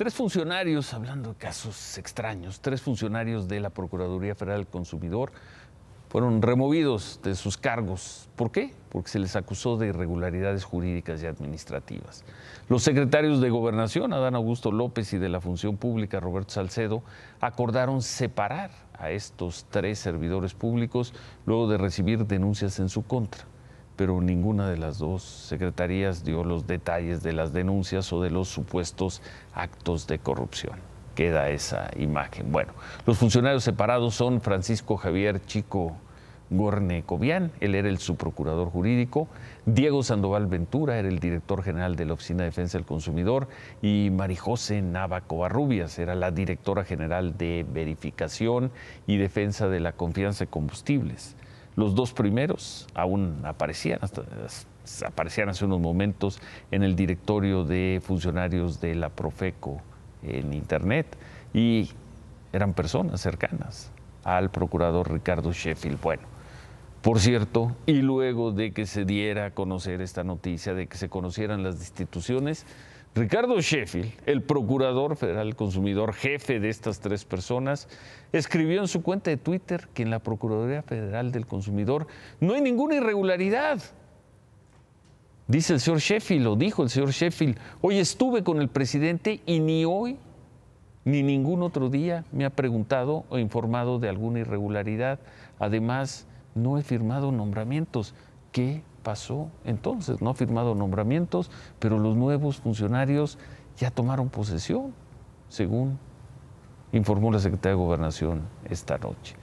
Tres funcionarios, hablando de casos extraños, tres funcionarios de la Procuraduría Federal del Consumidor fueron removidos de sus cargos. ¿Por qué? Porque se les acusó de irregularidades jurídicas y administrativas. Los secretarios de Gobernación, Adán Augusto López, y de la Función Pública, Roberto Salcedo, acordaron separar a estos tres servidores públicos luego de recibir denuncias en su contra pero ninguna de las dos secretarías dio los detalles de las denuncias o de los supuestos actos de corrupción. Queda esa imagen. Bueno, los funcionarios separados son Francisco Javier Chico Gorne él era el subprocurador jurídico, Diego Sandoval Ventura era el director general de la Oficina de Defensa del Consumidor y Marijose Nava Covarrubias era la directora general de Verificación y Defensa de la Confianza de Combustibles. Los dos primeros aún aparecían, aparecían hace unos momentos en el directorio de funcionarios de la Profeco en Internet y eran personas cercanas al procurador Ricardo Sheffield. Bueno, por cierto, y luego de que se diera a conocer esta noticia, de que se conocieran las instituciones. Ricardo Sheffield, el procurador federal del consumidor, jefe de estas tres personas, escribió en su cuenta de Twitter que en la Procuraduría Federal del Consumidor no hay ninguna irregularidad. Dice el señor Sheffield, o dijo el señor Sheffield, hoy estuve con el presidente y ni hoy ni ningún otro día me ha preguntado o informado de alguna irregularidad. Además, no he firmado nombramientos. ¿Qué pasó entonces, no ha firmado nombramientos, pero los nuevos funcionarios ya tomaron posesión, según informó la Secretaría de Gobernación esta noche.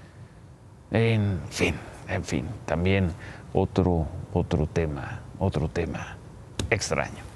En fin, en fin, también otro, otro tema, otro tema extraño.